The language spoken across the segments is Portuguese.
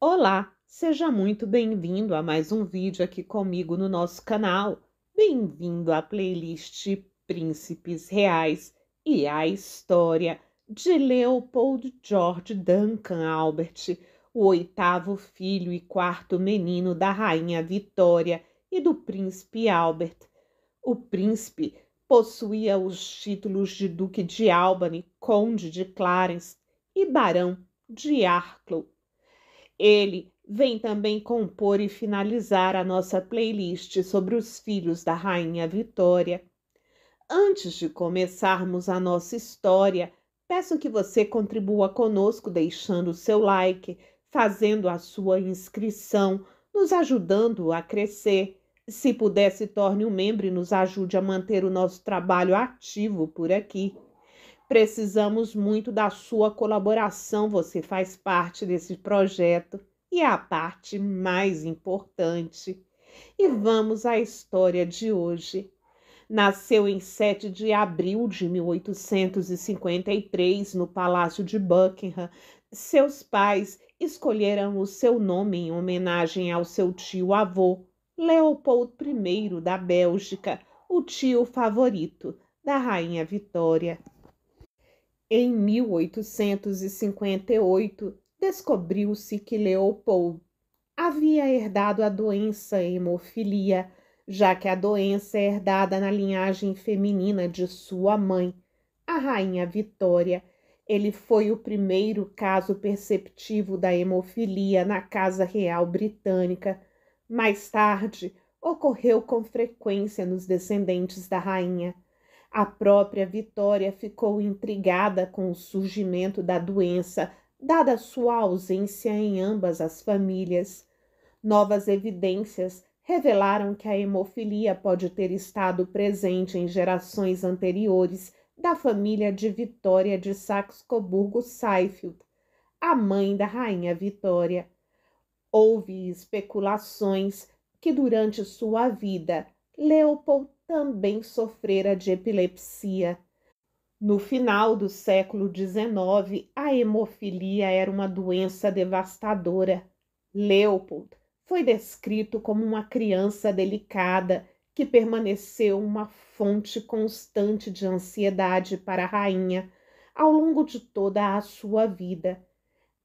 Olá, seja muito bem-vindo a mais um vídeo aqui comigo no nosso canal. Bem-vindo à playlist Príncipes Reais e a História de Leopold George Duncan Albert, o oitavo filho e quarto menino da Rainha Vitória e do Príncipe Albert. O príncipe possuía os títulos de Duque de Albany, Conde de Clarence e Barão de Arklow ele vem também compor e finalizar a nossa playlist sobre os filhos da Rainha Vitória. Antes de começarmos a nossa história, peço que você contribua conosco deixando o seu like, fazendo a sua inscrição, nos ajudando a crescer. Se puder, se torne um membro e nos ajude a manter o nosso trabalho ativo por aqui. Precisamos muito da sua colaboração, você faz parte desse projeto e é a parte mais importante. E vamos à história de hoje. Nasceu em 7 de abril de 1853 no Palácio de Buckingham. Seus pais escolheram o seu nome em homenagem ao seu tio avô, Leopold I da Bélgica, o tio favorito da rainha Vitória. Em 1858, descobriu-se que Leopold havia herdado a doença hemofilia, já que a doença é herdada na linhagem feminina de sua mãe, a rainha Vitória. Ele foi o primeiro caso perceptivo da hemofilia na Casa Real Britânica. Mais tarde, ocorreu com frequência nos descendentes da rainha. A própria Vitória ficou intrigada com o surgimento da doença, dada sua ausência em ambas as famílias. Novas evidências revelaram que a hemofilia pode ter estado presente em gerações anteriores da família de Vitória de saxcoburgo seifeld a mãe da rainha Vitória. Houve especulações que durante sua vida Leopold também sofrera de epilepsia. No final do século XIX, a hemofilia era uma doença devastadora. Leopold foi descrito como uma criança delicada que permaneceu uma fonte constante de ansiedade para a rainha ao longo de toda a sua vida.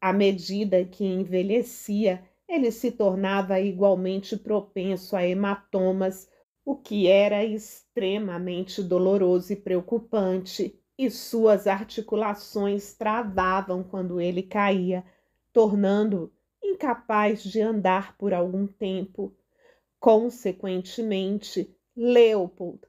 À medida que envelhecia, ele se tornava igualmente propenso a hematomas o que era extremamente doloroso e preocupante, e suas articulações travavam quando ele caía, tornando-o incapaz de andar por algum tempo. Consequentemente, Leopold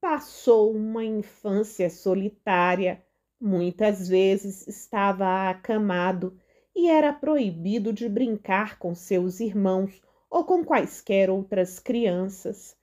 passou uma infância solitária. Muitas vezes estava acamado e era proibido de brincar com seus irmãos ou com quaisquer outras crianças.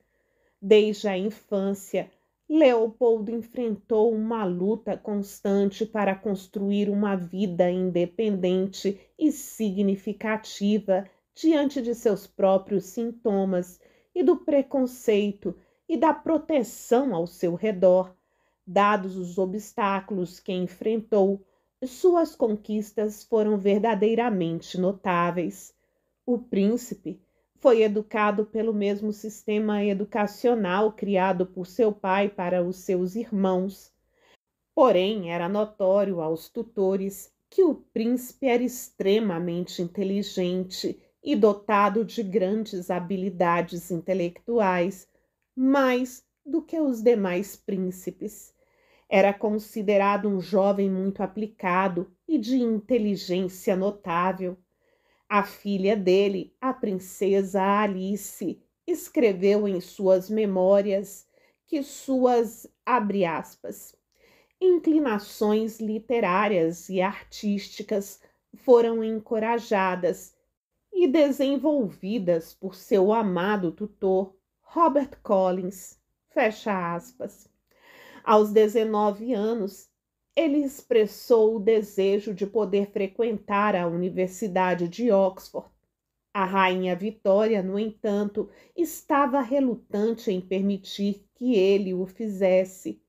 Desde a infância, Leopoldo enfrentou uma luta constante para construir uma vida independente e significativa diante de seus próprios sintomas e do preconceito e da proteção ao seu redor. Dados os obstáculos que enfrentou, suas conquistas foram verdadeiramente notáveis. O príncipe foi educado pelo mesmo sistema educacional criado por seu pai para os seus irmãos. Porém, era notório aos tutores que o príncipe era extremamente inteligente e dotado de grandes habilidades intelectuais, mais do que os demais príncipes. Era considerado um jovem muito aplicado e de inteligência notável. A filha dele, a princesa Alice, escreveu em suas memórias que suas, abre aspas, inclinações literárias e artísticas foram encorajadas e desenvolvidas por seu amado tutor, Robert Collins. Fecha aspas. Aos 19 anos, ele expressou o desejo de poder frequentar a Universidade de Oxford. A rainha Vitória, no entanto, estava relutante em permitir que ele o fizesse.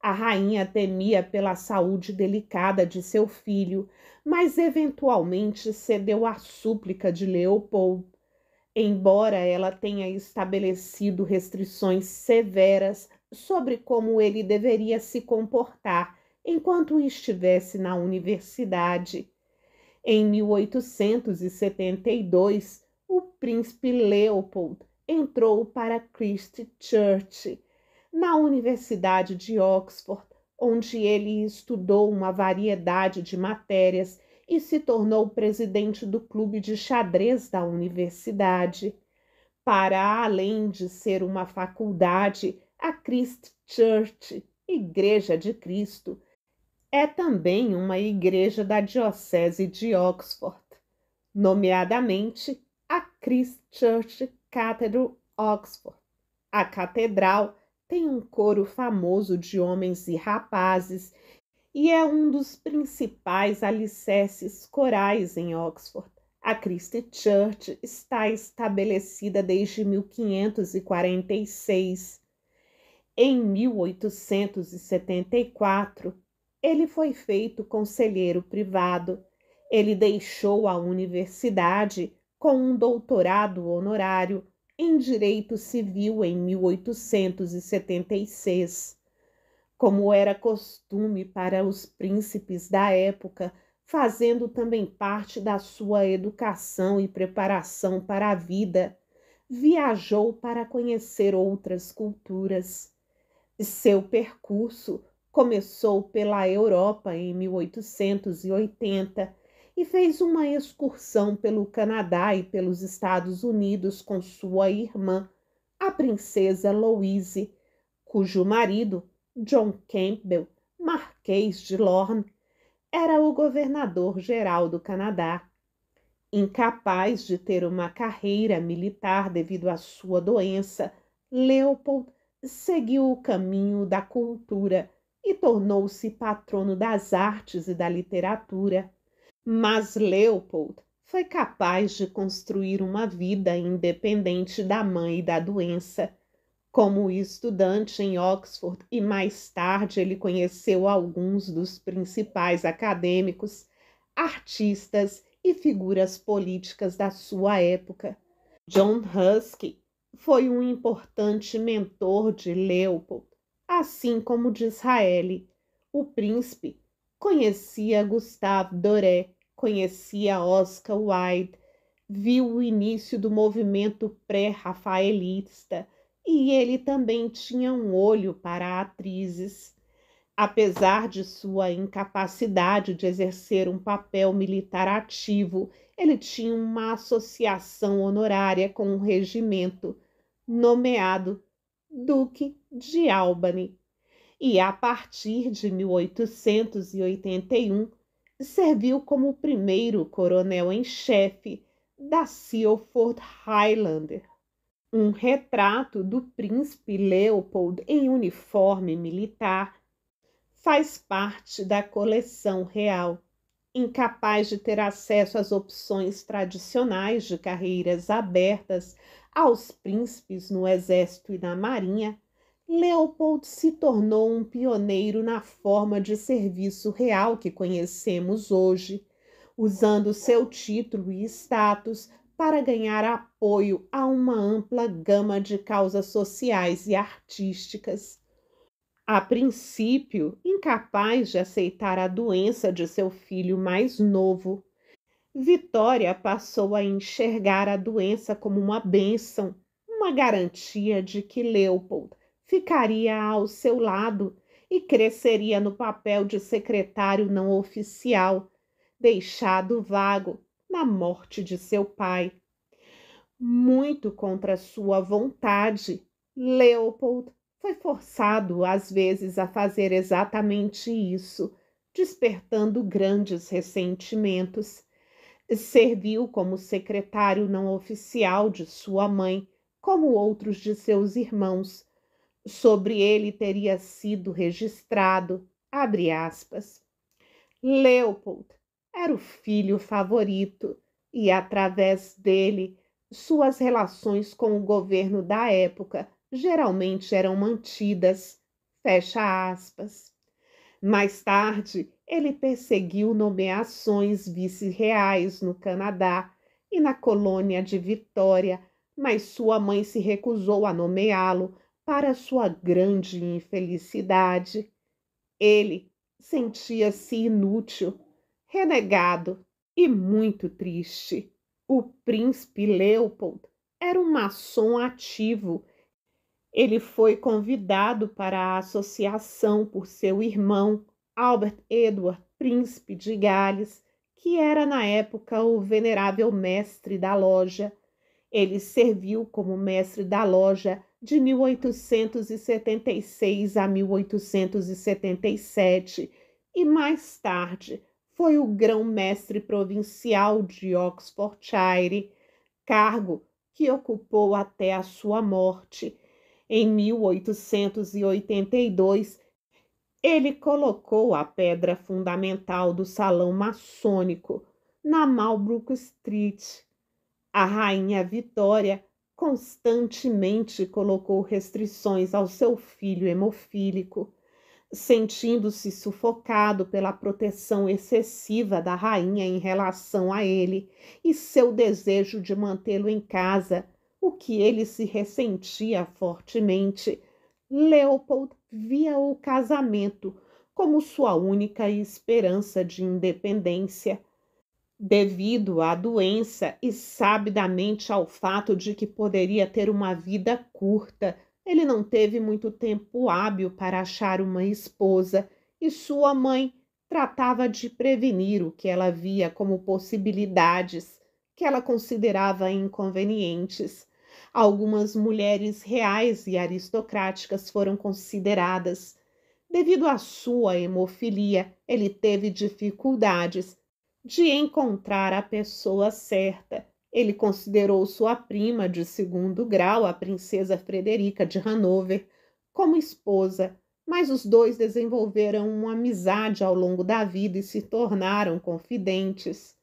A rainha temia pela saúde delicada de seu filho, mas eventualmente cedeu à súplica de Leopold. Embora ela tenha estabelecido restrições severas sobre como ele deveria se comportar enquanto estivesse na universidade. Em 1872, o príncipe Leopold entrou para Christ Church, na Universidade de Oxford, onde ele estudou uma variedade de matérias e se tornou presidente do clube de xadrez da universidade. Para além de ser uma faculdade, a Christ Church, Igreja de Cristo, é também uma igreja da Diocese de Oxford, nomeadamente a Christ Church Cathedral Oxford. A catedral tem um coro famoso de homens e rapazes e é um dos principais alicerces corais em Oxford. A Christ Church está estabelecida desde 1546. Em 1874, ele foi feito conselheiro privado. Ele deixou a universidade com um doutorado honorário em direito civil em 1876. Como era costume para os príncipes da época, fazendo também parte da sua educação e preparação para a vida, viajou para conhecer outras culturas. Seu percurso Começou pela Europa em 1880 e fez uma excursão pelo Canadá e pelos Estados Unidos com sua irmã, a princesa Louise, cujo marido, John Campbell, Marquês de Lorne, era o governador-geral do Canadá. Incapaz de ter uma carreira militar devido à sua doença, Leopold seguiu o caminho da cultura e tornou-se patrono das artes e da literatura. Mas Leopold foi capaz de construir uma vida independente da mãe e da doença. Como estudante em Oxford e mais tarde ele conheceu alguns dos principais acadêmicos, artistas e figuras políticas da sua época. John Husky foi um importante mentor de Leopold assim como de Israel. O príncipe conhecia Gustave Doré, conhecia Oscar Wilde, viu o início do movimento pré-rafaelista e ele também tinha um olho para atrizes. Apesar de sua incapacidade de exercer um papel militar ativo, ele tinha uma associação honorária com o um regimento, nomeado Duque de Albany e, a partir de 1881, serviu como primeiro coronel em chefe da Sealford Highlander. Um retrato do príncipe Leopold em uniforme militar faz parte da coleção real. Incapaz de ter acesso às opções tradicionais de carreiras abertas aos príncipes no exército e na marinha, Leopold se tornou um pioneiro na forma de serviço real que conhecemos hoje, usando seu título e status para ganhar apoio a uma ampla gama de causas sociais e artísticas. A princípio, incapaz de aceitar a doença de seu filho mais novo, Vitória passou a enxergar a doença como uma bênção, uma garantia de que Leopold ficaria ao seu lado e cresceria no papel de secretário não oficial, deixado vago na morte de seu pai. Muito contra sua vontade, Leopold foi forçado às vezes a fazer exatamente isso, despertando grandes ressentimentos. Serviu como secretário não oficial de sua mãe, como outros de seus irmãos sobre ele teria sido registrado, abre aspas. Leopold era o filho favorito e através dele suas relações com o governo da época geralmente eram mantidas, fecha aspas. Mais tarde, ele perseguiu nomeações vice-reais no Canadá e na colônia de Vitória, mas sua mãe se recusou a nomeá-lo para sua grande infelicidade, ele sentia-se inútil, renegado e muito triste. O príncipe Leopold era um maçom ativo. Ele foi convidado para a associação por seu irmão, Albert Edward, príncipe de Gales, que era na época o venerável mestre da loja. Ele serviu como mestre da loja de 1876 a 1877 e mais tarde foi o grão-mestre provincial de Oxfordshire, cargo que ocupou até a sua morte. Em 1882, ele colocou a pedra fundamental do salão maçônico na Malbrook Street. A rainha Vitória constantemente colocou restrições ao seu filho hemofílico, sentindo-se sufocado pela proteção excessiva da rainha em relação a ele e seu desejo de mantê-lo em casa, o que ele se ressentia fortemente. Leopold via o casamento como sua única esperança de independência devido à doença e sabidamente ao fato de que poderia ter uma vida curta. Ele não teve muito tempo hábil para achar uma esposa e sua mãe tratava de prevenir o que ela via como possibilidades que ela considerava inconvenientes. Algumas mulheres reais e aristocráticas foram consideradas. Devido à sua hemofilia, ele teve dificuldades de encontrar a pessoa certa. Ele considerou sua prima de segundo grau, a princesa Frederica de Hanover, como esposa, mas os dois desenvolveram uma amizade ao longo da vida e se tornaram confidentes.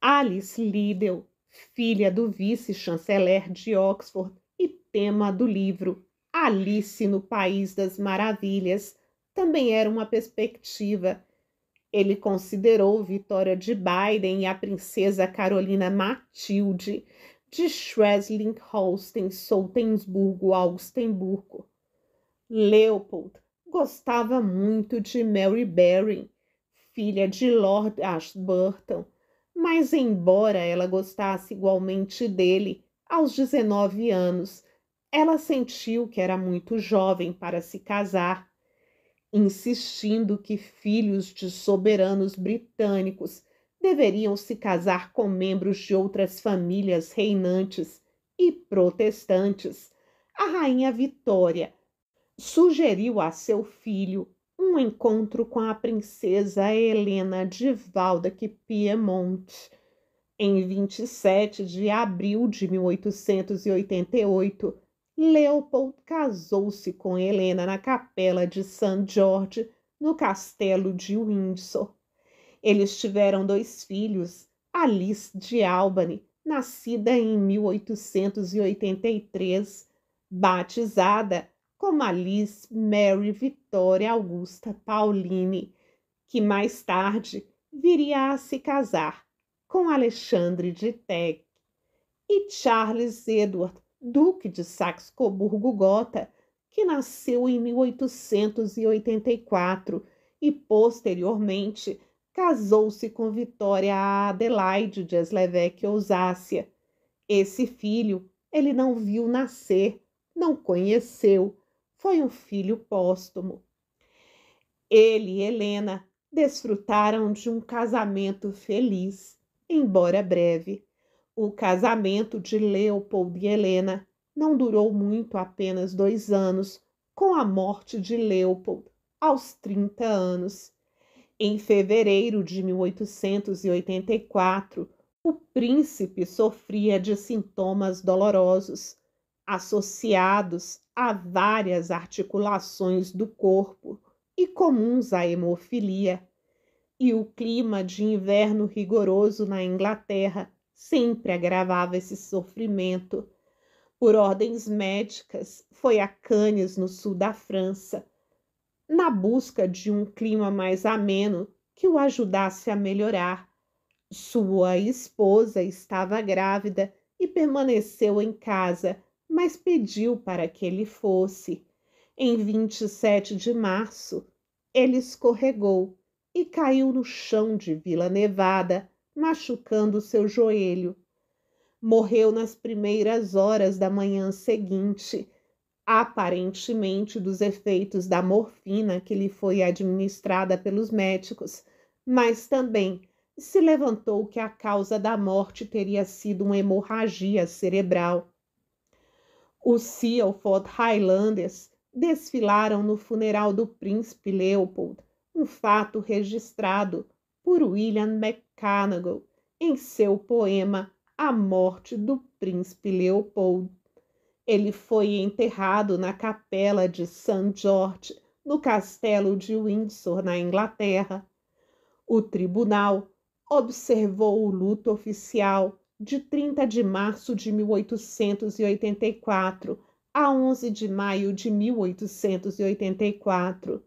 Alice Liddell, filha do vice-chanceler de Oxford e tema do livro Alice no País das Maravilhas, também era uma perspectiva ele considerou vitória de Biden e a princesa Carolina Matilde de Schleswig-Holstein-Soltensburgo-Augsburgo. Leopold gostava muito de Mary Berry, filha de Lord Ashburton, mas embora ela gostasse igualmente dele, aos 19 anos, ela sentiu que era muito jovem para se casar insistindo que filhos de soberanos britânicos deveriam se casar com membros de outras famílias reinantes e protestantes, a rainha Vitória sugeriu a seu filho um encontro com a princesa Helena de Waldeck Piemonte. Em 27 de abril de 1888, Leopold casou-se com Helena na capela de St. George, no castelo de Windsor. Eles tiveram dois filhos, Alice de Albany, nascida em 1883, batizada como Alice Mary Victoria Augusta Pauline, que mais tarde viria a se casar com Alexandre de Teck, e Charles Edward duque de Saxe-Coburgo-Gotha, que nasceu em 1884 e posteriormente casou-se com Vitória Adelaide de Slevec Ousácia. Esse filho ele não viu nascer, não conheceu, foi um filho póstumo. Ele e Helena desfrutaram de um casamento feliz, embora breve. O casamento de Leopold e Helena não durou muito, apenas dois anos, com a morte de Leopold, aos 30 anos. Em fevereiro de 1884, o príncipe sofria de sintomas dolorosos, associados a várias articulações do corpo e comuns à hemofilia. E o clima de inverno rigoroso na Inglaterra sempre agravava esse sofrimento. Por ordens médicas, foi a Cannes, no sul da França, na busca de um clima mais ameno que o ajudasse a melhorar. Sua esposa estava grávida e permaneceu em casa, mas pediu para que ele fosse. Em 27 de março, ele escorregou e caiu no chão de Vila Nevada, machucando seu joelho. Morreu nas primeiras horas da manhã seguinte, aparentemente dos efeitos da morfina que lhe foi administrada pelos médicos, mas também se levantou que a causa da morte teria sido uma hemorragia cerebral. Os Sealford Highlanders desfilaram no funeral do príncipe Leopold, um fato registrado por William McConaughey em seu poema A Morte do Príncipe Leopold. Ele foi enterrado na capela de St. George, no castelo de Windsor, na Inglaterra. O tribunal observou o luto oficial de 30 de março de 1884 a 11 de maio de 1884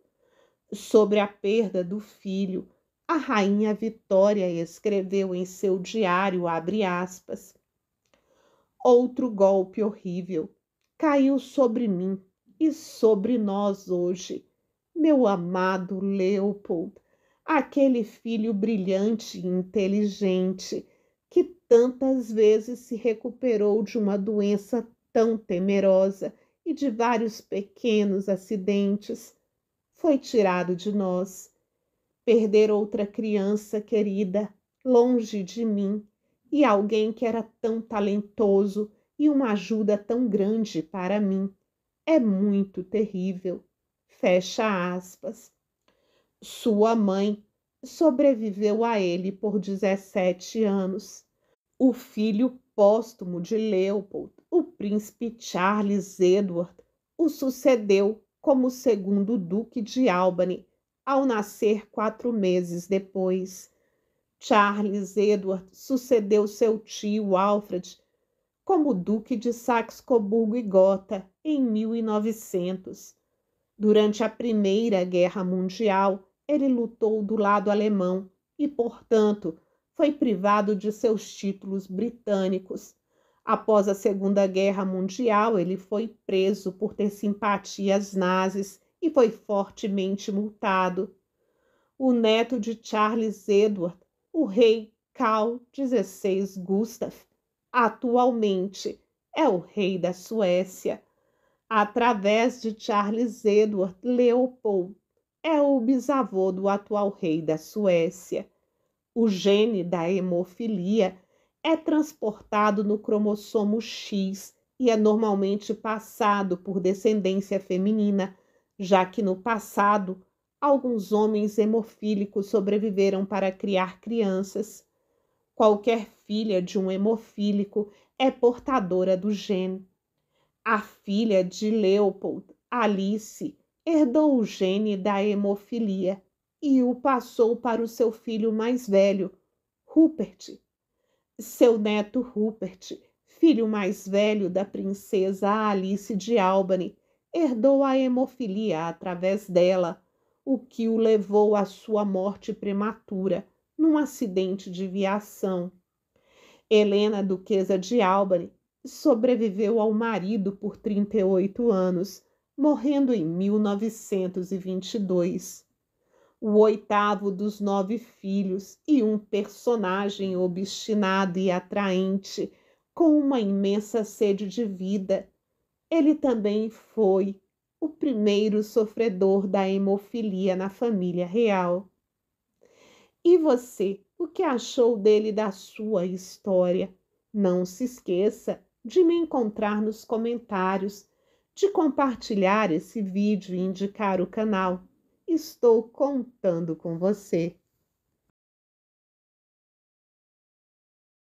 sobre a perda do filho a rainha Vitória escreveu em seu diário, aspas, Outro golpe horrível caiu sobre mim e sobre nós hoje. Meu amado Leopold, aquele filho brilhante e inteligente que tantas vezes se recuperou de uma doença tão temerosa e de vários pequenos acidentes, foi tirado de nós perder outra criança querida longe de mim e alguém que era tão talentoso e uma ajuda tão grande para mim. É muito terrível. Fecha aspas. Sua mãe sobreviveu a ele por 17 anos. O filho póstumo de Leopold, o príncipe Charles Edward, o sucedeu como segundo duque de Albany ao nascer quatro meses depois. Charles Edward sucedeu seu tio Alfred como Duque de Saxe-Coburgo e Gotha em 1900. Durante a Primeira Guerra Mundial, ele lutou do lado alemão e, portanto, foi privado de seus títulos britânicos. Após a Segunda Guerra Mundial, ele foi preso por ter simpatias nazis e foi fortemente multado. O neto de Charles Edward, o rei Karl XVI Gustav, atualmente é o rei da Suécia. Através de Charles Edward Leopold, é o bisavô do atual rei da Suécia. O gene da hemofilia é transportado no cromossomo X e é normalmente passado por descendência feminina já que no passado alguns homens hemofílicos sobreviveram para criar crianças. Qualquer filha de um hemofílico é portadora do gene. A filha de Leopold, Alice, herdou o gene da hemofilia e o passou para o seu filho mais velho, Rupert. Seu neto Rupert, filho mais velho da princesa Alice de Albany, herdou a hemofilia através dela, o que o levou à sua morte prematura num acidente de viação. Helena, duquesa de Albany, sobreviveu ao marido por 38 anos, morrendo em 1922. O oitavo dos nove filhos e um personagem obstinado e atraente, com uma imensa sede de vida ele também foi o primeiro sofredor da hemofilia na família real. E você, o que achou dele da sua história? Não se esqueça de me encontrar nos comentários, de compartilhar esse vídeo e indicar o canal. Estou contando com você.